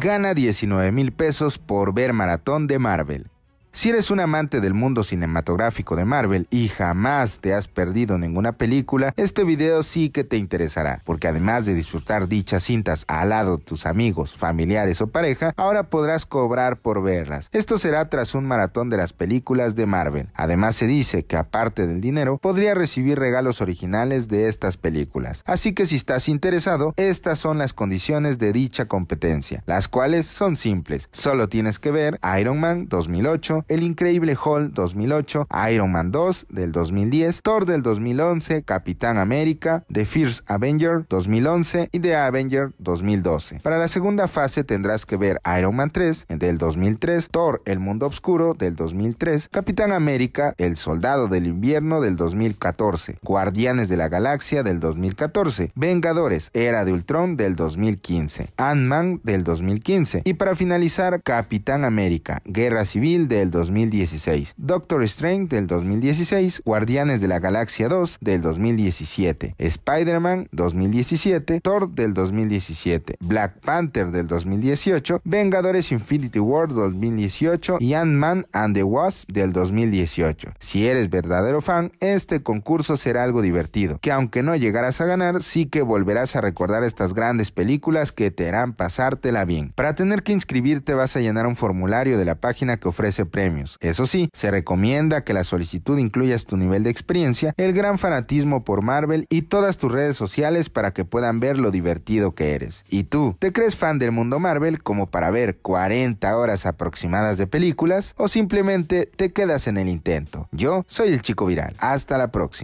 gana 19 mil pesos por ver maratón de Marvel. Si eres un amante del mundo cinematográfico de Marvel y jamás te has perdido ninguna película, este video sí que te interesará, porque además de disfrutar dichas cintas al lado de tus amigos, familiares o pareja, ahora podrás cobrar por verlas. Esto será tras un maratón de las películas de Marvel. Además se dice que aparte del dinero, podría recibir regalos originales de estas películas. Así que si estás interesado, estas son las condiciones de dicha competencia, las cuales son simples. Solo tienes que ver Iron Man 2008, el Increíble Hulk 2008, Iron Man 2 del 2010, Thor del 2011, Capitán América, The First Avenger 2011 y The Avenger 2012. Para la segunda fase tendrás que ver Iron Man 3 del 2003, Thor El Mundo Oscuro del 2003, Capitán América El Soldado del Invierno del 2014, Guardianes de la Galaxia del 2014, Vengadores Era de Ultron del 2015, Ant-Man del 2015 y para finalizar Capitán América Guerra Civil del 2016, Doctor Strange del 2016, Guardianes de la Galaxia 2 del 2017, Spider-Man 2017, Thor del 2017, Black Panther del 2018, Vengadores Infinity War 2018 y Ant-Man and the Wasp del 2018. Si eres verdadero fan, este concurso será algo divertido, que aunque no llegarás a ganar, sí que volverás a recordar estas grandes películas que te harán pasártela bien. Para tener que inscribirte vas a llenar un formulario de la página que ofrece premios eso sí, se recomienda que la solicitud incluyas tu nivel de experiencia, el gran fanatismo por Marvel y todas tus redes sociales para que puedan ver lo divertido que eres. ¿Y tú? ¿Te crees fan del mundo Marvel como para ver 40 horas aproximadas de películas o simplemente te quedas en el intento? Yo soy el chico viral. Hasta la próxima.